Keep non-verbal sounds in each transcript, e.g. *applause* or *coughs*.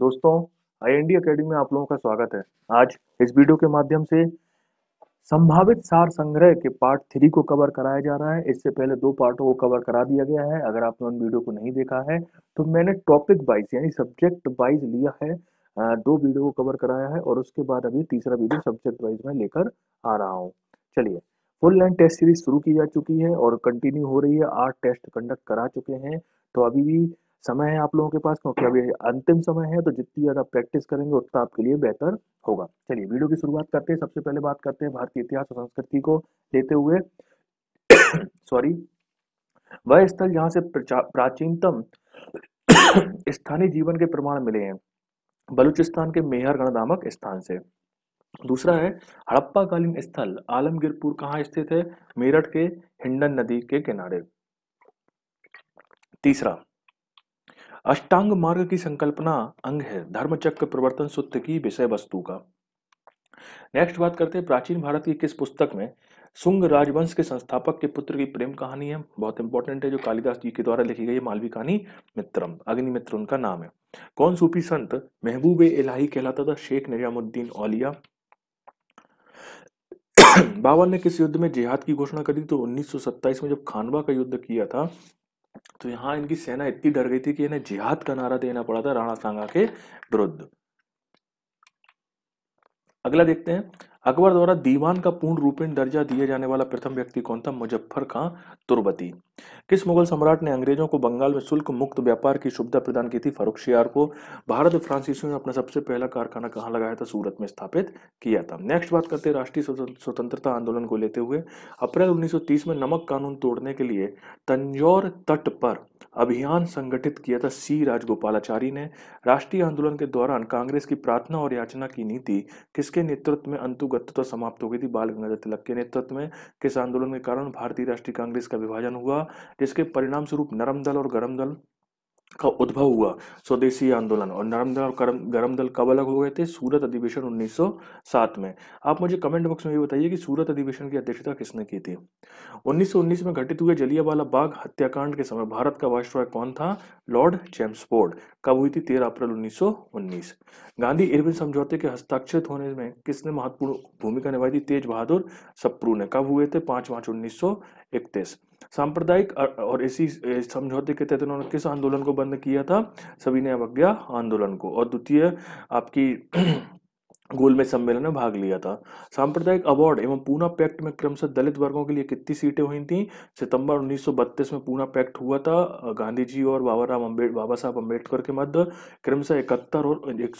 दोस्तों I N D academy में आप लोगों का स्वागत है आज इस वीडियो के माध्यम से संभावित सार संग्रह के पार्ट थ्री को कवर कराया जा रहा है इससे पहले दो पार्टों को कवर करा दिया गया है अगर आपने उन वीडियो को नहीं देखा है तो मैंने टॉपिक वाइज यानी सब्जेक्ट वाइज लिया है दो वीडियो को कवर कराया है और उसके बाद अभी तीसरा वीडियो सब्जेक्ट वाइज में लेकर आ रहा हूँ चलिए फुल लाइन टेस्ट सीरीज शुरू की जा चुकी है और कंटिन्यू हो रही है आठ टेस्ट कंडक्ट करा चुके हैं तो अभी भी समय है आप लोगों के पास क्योंकि अभी अंतिम समय है तो जितनी ज़्यादा प्रैक्टिस करेंगे उतना आपके लिए बेहतर होगा चलिए वीडियो की शुरुआत करते हैं सबसे पहले बात करते हैं भारतीय इतिहास और संस्कृति को लेते हुए सॉरी *coughs* वह स्थल जहाँ से प्राचीनतम *coughs* स्थानीय जीवन के प्रमाण मिले हैं बलूचिस्तान के मेहरगढ़ नामक स्थान से दूसरा है हड़प्पा कालीन स्थल आलमगीरपुर कहाँ स्थित है मेरठ के हिंडन नदी के किनारे तीसरा अष्टांग मार्ग की संकल्पना अंग है चक्र प्रवर्तन सूत्र की विषय वस्तु का नेक्स्ट बात करते हैं प्राचीन भारत की किस पुस्तक में सुंग राजवंश के संस्थापक के पुत्र की प्रेम कहानी है बहुत इंपॉर्टेंट है जो कालिदास जी के द्वारा लिखी गई मालवी कहानी मित्रम अग्निमित्र उनका नाम है कौन सूफी संत महबूब इलाही कहलाता था शेख निजामुद्दीन औलिया बाबर ने किस युद्ध में जिहाद की घोषणा करी तो 1927 में जब खानवा का युद्ध किया था तो यहाँ इनकी सेना इतनी डर गई थी कि इन्हें जिहाद का नारा देना पड़ा था राणा सांगा के विरुद्ध अगला देखते हैं अकबर द्वारा दीवान का पूर्ण रूपेण दर्जा दिए जाने वाला प्रथम व्यक्ति कौन था मुजफ्फर खां तुरबती किस मुगल सम्राट ने अंग्रेजों को बंगाल में शुल्क मुक्त व्यापार की सुविधा प्रदान की थी फारूक शियार को भारत फ्रांसीसियों ने अपना सबसे पहला कारखाना कहाँ लगाया था सूरत में स्थापित किया था नेक्स्ट बात करते हैं राष्ट्रीय स्वतंत्रता आंदोलन को लेते हुए अप्रैल उन्नीस में नमक कानून तोड़ने के लिए तंजौर तट पर अभियान संगठित किया था सी राजगोपालाचारी ने राष्ट्रीय आंदोलन के दौरान कांग्रेस की प्रार्थना और याचना की नीति किसके नेतृत्व में अंतु बंधुत्व तो समाप्त हो गई थी बाल गंगाधर तिलक के नेतृत्व में किस आंदोलन के कारण भारतीय राष्ट्रीय कांग्रेस का विभाजन हुआ जिसके परिणाम स्वरूप नरम दल और गरम दल का उद्भव हुआ स्वदेशी आंदोलन और नरम दल और गरम दल कब अलग हो गए थे सूरत अधिवेशन 1907 में आप मुझे कमेंट बॉक्स में ये बताइए कि सूरत अधिवेशन की अध्यक्षता किसने की थी 1919 में घटित हुए जलियावाला बाग हत्याकांड के समय भारत का वायसराय कौन था लॉर्ड चेम्सफोर्ड कब हुई थी तेरह अप्रैल उन्नीस गांधी इरविन समझौते के हस्ताक्षरित होने में किसने महत्वपूर्ण भूमिका निभाई थी तेज बहादुर सप्रू ने कब हुए थे पांच मार्च उन्नीस सांप्रदायिक और इसी समझौते के तहत उन्होंने किस आंदोलन को बंद किया था सविनय अवज्ञा आंदोलन को और द्वितीय आपकी गोलमेज सम्मेलन में भाग लिया था सांप्रदायिक अवार्ड एवं पूना पैक्ट में क्रमशः दलित वर्गों के लिए कितनी सीटें हुई थी सितंबर 1932 में पूना पैक्ट हुआ था गांधी जी और बाबा राम अम्बेड बाबा साहब अम्बेडकर के मध्य क्रमशः इकहत्तर और एक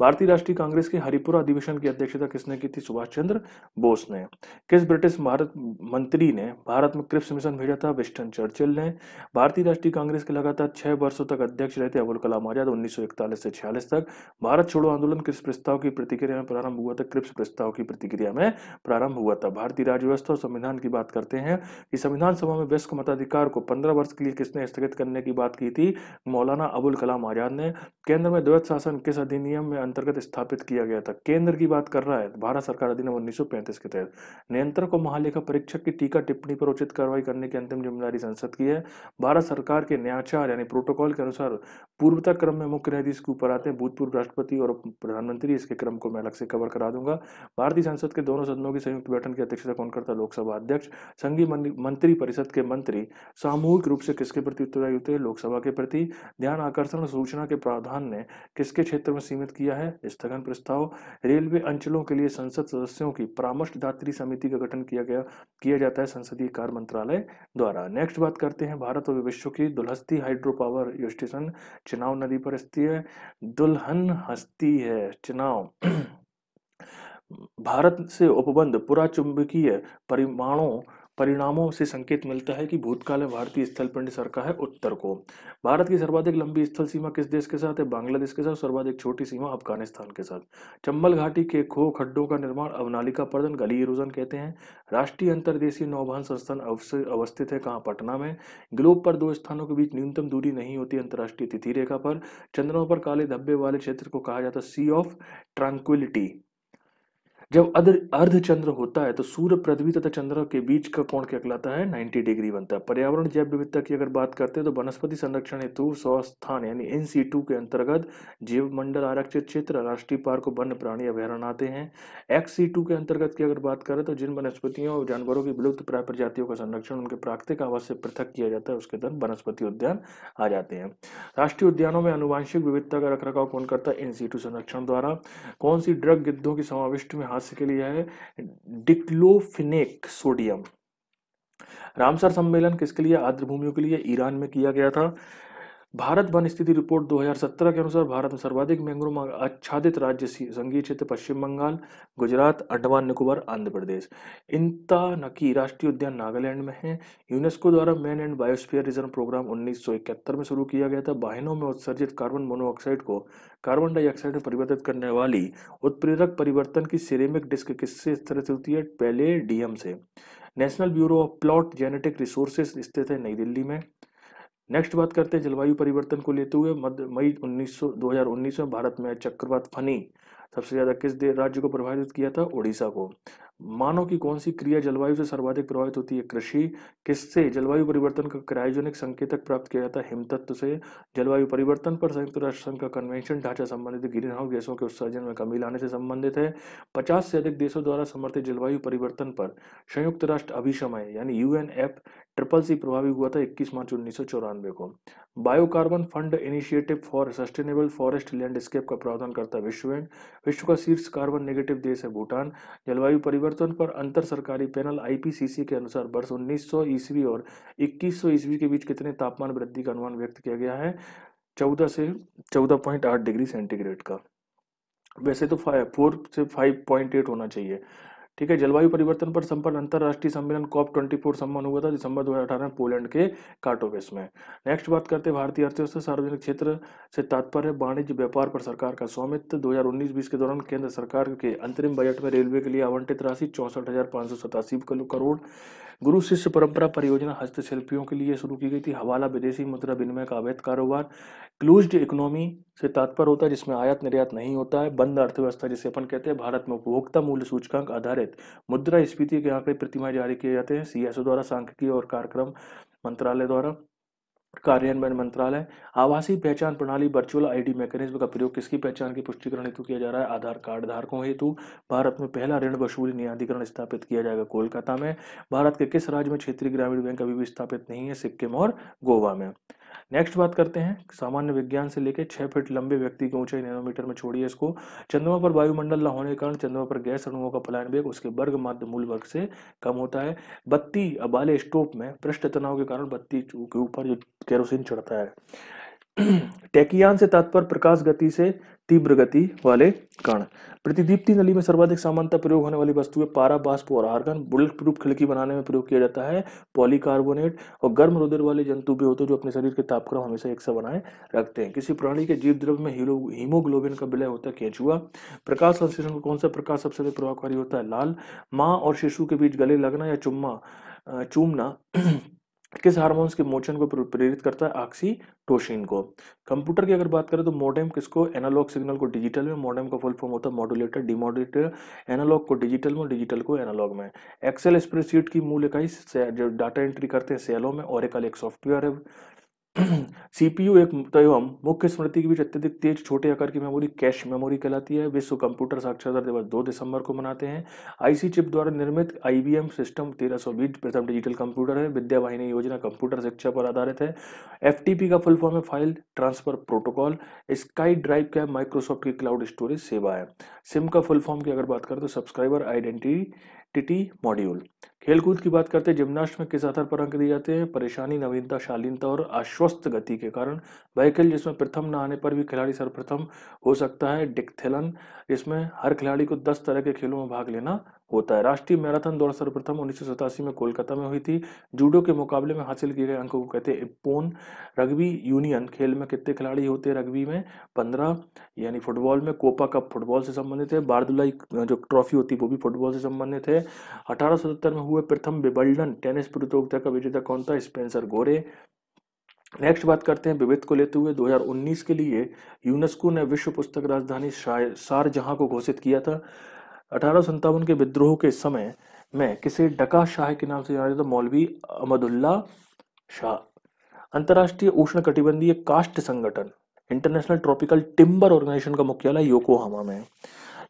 भारतीय राष्ट्रीय कांग्रेस के हरिपुरा अधिवेशन की अध्यक्षता किसने की थी सुभाष चंद्र बोस ने किस ब्रिटिश भारत मंत्री ने भारत में क्रिप्स मिशन भेजा था विस्टन चर्चिल ने भारतीय राष्ट्रीय कांग्रेस के लगातार छह वर्षों तक अध्यक्ष रहे थे अबुल कलाम आजाद उन्नीस से छियालीस तक भारत छोड़ो आंदोलन किस प्रस्ताव की प्रतिक्रिया में प्रारंभ हुआ था क्रिप्स प्रस्ताव की प्रतिक्रिया में प्रारंभ हुआ था भारतीय राज्य व्यवस्था और संविधान की बात करते हैं कि संविधान सभा में वयस्क मताधिकार को पंद्रह वर्ष के लिए किसने स्थगित करने की बात की थी मौलाना अबुल कलाम आजाद ने केंद्र में द्वैत शासन किस अधिनियम में अंतर्गत स्थापित किया गया था केंद्र की बात कर रहा है भारत सरकार अधिनियम उन्नीस के तहत नियंत्रक को महालेखा परीक्षक की टीका टिप्पणी पर उचित कार्रवाई करने की अंतिम जिम्मेदारी संसद की है भारत सरकार के न्यायाचार यानी प्रोटोकॉल के अनुसार पूर्वता क्रम में मुख्य न्यायाधीश के ऊपर आते हैं भूतपूर्व राष्ट्रपति और प्रधानमंत्री मंत्री इसके क्रम को मैं अलग से कवर करा दूंगा भारतीय संसद के दोनों सदनों की संयुक्त बैठक की अध्यक्षता कौन करता है लोकसभा अध्यक्ष संघीय मंत्री परिषद के मंत्री सामूहिक रूप से किसके प्रति उत्तरदायी होते हैं लोकसभा के प्रति ध्यान आकर्षण और सूचना के प्रावधान ने किसके क्षेत्र में सीमित किया है स्थगन प्रस्ताव रेलवे अंचलों के लिए संसद सदस्यों की परामर्शदात्री समिति का गठन किया गया किया जाता है संसदीय कार्य मंत्रालय द्वारा नेक्स्ट बात करते हैं भारत और विश्व की Dulhasti hydro power station Chenab नदी पर स्थित है दुल्हन हस्ती है संरचनाओं *clears throat* भारत से उपबंध चुंबकीय परिमाणों परिणामों से संकेत मिलता है कि भूतकाल में भारतीय स्थल पिंड सरका है उत्तर को भारत की सर्वाधिक लंबी स्थल सीमा किस देश के साथ है बांग्लादेश के साथ सर्वाधिक छोटी सीमा अफगानिस्तान के साथ चंबल घाटी के खो खड्डों का निर्माण अवनालिका पर्दन गली इरोजन कहते हैं राष्ट्रीय अंतरदेशीय नौवहन संस्थान अवस्थित है कहाँ पटना में ग्लोब पर दो स्थानों के बीच न्यूनतम दूरी नहीं होती अंतर्राष्ट्रीय तिथि रेखा पर चंद्रमा पर काले धब्बे वाले क्षेत्र को कहा जाता है सी ऑफ ट्रांक्विलिटी जब अर्ध चंद्र होता है तो सूर्य पृथ्वी तथा चंद्र के बीच का कोण क्या कहलाता है 90 डिग्री बनता है पर्यावरण जैव विविधता की अगर बात करते हैं तो वनस्पति संरक्षण हेतु स्वस्थान यानी एन के अंतर्गत जीव मंडल आरक्षित क्षेत्र राष्ट्रीय पार्क वन्य प्राणी अभ्यारण आते हैं एक्स के अंतर्गत की अगर बात करें तो जिन वनस्पतियों और जानवरों की विलुप्त प्राय प्रजातियों का संरक्षण उनके प्राकृतिक आवास से पृथक किया जाता है उसके तहत वनस्पति उद्यान आ जाते हैं राष्ट्रीय उद्यानों में अनुवांशिक विविधता का रखरखाव कौन करता है टू संरक्षण द्वारा कौन सी ड्रग गिद्धों की समाविष्ट में भाष्य के लिए है डिक्लोफिनेक सोडियम रामसर सम्मेलन किसके लिए भूमियों के लिए ईरान में किया गया था भारत वन स्थिति रिपोर्ट 2017 के अनुसार भारत में सर्वाधिक मैंग्रोव आच्छादित राज्य संघीय क्षेत्र पश्चिम बंगाल गुजरात अंडमान निकोबार आंध्र प्रदेश नकी राष्ट्रीय उद्यान नागालैंड में है यूनेस्को द्वारा man and biosphere reserve programme उन्नीस में शुरू किया गया था वाहनों में उत्सर्जित कार्बन मोनोऑक्साइड को कार्बन डाइऑक्साइड में परिवर्तित करने वाली उत्प्रेरक परिवर्तन की सिरेमिक डिस्क किससे स्थित होती है पहले डीएम से national bureau of plot genetic resources स्थित है नई दिल्ली में नेक्स्ट बात करते हैं जलवायु परिवर्तन को लेते हुए मध्य मई 1900 2019 में भारत में चक्रवात फनी सबसे ज्यादा किस राज्य को प्रभावित किया था ओडिशा को मानव की कौन सी क्रिया जलवायु से सर्वाधिक प्रभावित होती है कृषि किससे जलवायु परिवर्तन का क्रायोजेनिक संकेतक प्राप्त किया जाता है हिमतत्व से जलवायु परिवर्तन पर संयुक्त राष्ट्र संघ का कन्वेंशन ढांचा संबंधित ग्रीन हाउस गैसों के उत्सर्जन में कमी लाने से संबंधित है पचास से अधिक देशों द्वारा समर्थित जलवायु परिवर्तन पर संयुक्त राष्ट्र अभिशमय यानी यूएन ट्रिपल सी प्रभावी हुआ था 21 मार्च उन्नीस को bio carbon fund initiative for sustainable forest landscape का प्रावधान करता विश्व बैंक विश्व का शीर्ष कार्बन नेगेटिव देश है भूटान जलवायु परिवर्तन पर अंतर सरकारी पैनल आईपीसीसी के अनुसार वर्ष 1900 ईस्वी और 2100 ईस्वी के बीच कितने तापमान वृद्धि का अनुमान व्यक्त किया गया है चौदह से चौदह डिग्री सेंटीग्रेड का वैसे तो फाइव फोर से फाइव पॉइंट एट होना चाहिए ठीक है जलवायु परिवर्तन पर संपन्न अंतरराष्ट्रीय सम्मेलन कॉप ट्वेंटी फोर सम्मान हुआ था दिसंबर 2018 में पोलैंड के कार्टोवेस में नेक्स्ट बात करते हैं भारतीय अर्थव्यवस्था सार्वजनिक क्षेत्र से तात्पर्य वाणिज्य व्यापार पर सरकार का स्वामित्व दो हजार के दौरान केंद्र सरकार के अंतरिम बजट में रेलवे के लिए आवंटित राशि चौंसठ करोड़ गुरु शिष्य परंपरा परियोजना हस्तशिल्पियों के लिए शुरू की गई थी हवाला विदेशी मुद्रा विनिमय का अवैध कारोबार क्लूज इकोनॉमी से तात्पर्य होता है जिसमें आयात निर्यात नहीं होता है बंद अर्थव्यवस्था जिसे अपन कहते हैं भारत में उपभोक्ता मूल्य सूचकांक आधारित मुद्रा स्फीति के आंकड़े प्रतिमा जारी किए जाते हैं सीएसओ द्वारा सांख्यिकी और कार्यक्रम मंत्रालय द्वारा कार्यान्वयन मंत्रालय आवासीय पहचान प्रणाली वर्चुअल आईडी मैकेनिज्म का प्रयोग किसकी पहचान की पुष्टिकरण हेतु किया जा रहा है आधार कार्ड धारकों हेतु भारत में पहला ऋण वसूली न्यायाधिकरण स्थापित किया जाएगा कोलकाता में भारत के किस राज्य में क्षेत्रीय ग्रामीण बैंक अभी भी स्थापित नहीं है सिक्किम और गोवा में नेक्स्ट बात करते हैं सामान्य विज्ञान से लेकर छह फीट लंबे व्यक्ति की ऊंचाई नैनोमीटर में छोड़िए इसको चंद्रमा पर वायुमंडल न होने के कारण चंद्रमा पर गैस अणुओं का पलायन वेग उसके वर्ग माध्य मूल वर्ग से कम होता है बत्ती अबाले स्टोव में पृष्ठ तनाव के कारण बत्ती के ऊपर जो केरोसिन चढ़ता है *clears throat* टेकियान से तात्पर्य प्रकाश गति से तीव्र गति वाले कण प्रतिदीप्ति नली में सर्वाधिक सामान्यता प्रयोग होने वाली वस्तुएं पारा बाष्प और आर्गन बुलेट प्रूफ खिड़की बनाने में प्रयोग किया जाता है पॉलीकार्बोनेट और गर्म रुधिर वाले जंतु भी होते हैं जो अपने शरीर के तापक्रम हमेशा एक सा बनाए रखते हैं किसी प्राणी के जीव द्रव्य में हीमोग्लोबिन का विलय होता है केंचुआ प्रकाश संश्लेषण कौन सा प्रकाश सबसे अधिक प्रभावकारी होता है लाल माँ और शिशु के बीच गले लगना या चुम्मा चूमना किस हार्मोन्स के मोशन को प्रेरित करता है ऑक्सीटोशिन को कंप्यूटर की अगर बात करें तो मोडेम किसको एनालॉग सिग्नल को डिजिटल में मोडेम का फुल फॉर्म होता है मॉड्यूलेटर डिमोडुलेटर एनालॉग को डिजिटल में डिजिटल को एनालॉग में एक्सेल स्प्रेडशीट की मूल इकाई जो डाटा एंट्री करते हैं सेलों में और एक सॉफ्टवेयर है सीपीयू एक एवं मुख्य स्मृति के बीच अत्यधिक तेज छोटे आकार की मेमोरी कैश मेमोरी कहलाती है विश्व कंप्यूटर साक्षरता दिवस दो दिसंबर को मनाते हैं आईसी चिप द्वारा निर्मित आईबीएम सिस्टम तेरह सौ बीस प्रथम डिजिटल कंप्यूटर है विद्या वाहिनी योजना कंप्यूटर शिक्षा पर आधारित है एफ का फुल फॉर्म है file transfer protocol SkyDrive क्या माइक्रोसॉफ्ट की क्लाउड स्टोरेज सेवा है सिम का फुल फॉर्म की अगर बात करें तो सब्सक्राइबर आइडेंटिटी मॉड्यूल खेलकूद की बात करते हैं जिम्नास्ट में किस आधार पर अंक दिए जाते हैं परेशानी नवीनता शालीनता और आश्वस्त गति के कारण वैकल जिसमें प्रथम न आने पर भी खिलाड़ी सर्वप्रथम हो सकता है डिकथेलन जिसमें हर खिलाड़ी को दस तरह के खेलों में भाग लेना होता है राष्ट्रीय मैराथन दौड़ सर्वप्रथम उन्नीस में कोलकाता में हुई थी जूडो के मुकाबले में हासिल किए गए अंकों को कहते हैं इपोन रग्बी यूनियन खेल में कितने खिलाड़ी होते हैं रग्बी में पंद्रह यानी फुटबॉल में कोपा कप फुटबॉल से संबंधित है बारदुलाई जो ट्रॉफी होती है वो भी फुटबॉल से संबंधित है अठारह में हुआ हुए प्रथम विबल्डन टेनिस प्रतियोगिता का विजेता कौन था स्पेंसर गोरे नेक्स्ट बात करते हैं विविध को लेते हुए 2019 के लिए यूनेस्को ने विश्व पुस्तक राजधानी शाहजहां को घोषित किया था अठारह के विद्रोह के समय में किसे डका शाह के नाम से जाना जाता मौलवी अहमदुल्ला शाह अंतर्राष्ट्रीय उष्ण कटिबंधीय कास्ट संगठन इंटरनेशनल ट्रॉपिकल टिम्बर ऑर्गेनाइजेशन का मुख्यालय योकोहामा में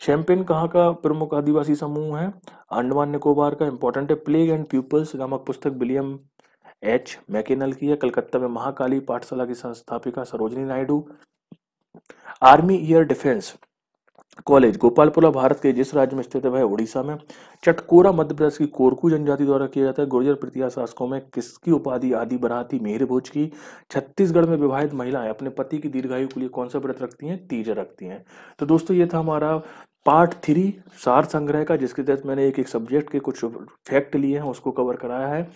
चैंपियन कहाँ का प्रमुख आदिवासी समूह है अंडमान निकोबार का इंपॉर्टेंट है प्लेग एंड पीपल्स नामक पुस्तक विलियम एच मैकेनल की है कलकत्ता में महाकाली पाठशाला की संस्थापिका Sarojini Naidu army air defence college Gopalpura Bharat के जिस राज्य में स्थित है वह उड़ीसा में चटकोरा मध्य प्रदेश की कोरकू जनजाति द्वारा किया जाता है गुर्जर प्रतिया शासकों में किसकी उपाधि आदि बराती मेहर भोज की छत्तीसगढ़ में विवाहित महिलाएं अपने पति की दीर्घायु के लिए कौन सा व्रत रखती हैं तीज रखती हैं तो दोस्तों ये था हमारा पार्ट थ्री सार संग्रह का जिसके तहत मैंने एक एक सब्जेक्ट के कुछ फैक्ट लिए हैं उसको कवर कराया है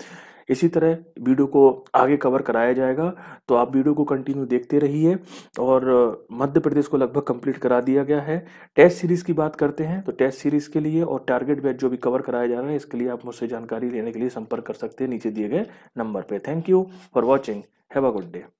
इसी तरह वीडियो को आगे कवर कराया जाएगा तो आप वीडियो को कंटिन्यू देखते रहिए और मध्य प्रदेश को लगभग कंप्लीट करा दिया गया है टेस्ट सीरीज़ की बात करते हैं तो टेस्ट सीरीज़ के लिए और टारगेट बैच जो भी कवर कराया जा रहा है इसके लिए आप मुझसे जानकारी लेने के लिए संपर्क कर सकते हैं नीचे दिए गए नंबर पर thank you for watching have a good day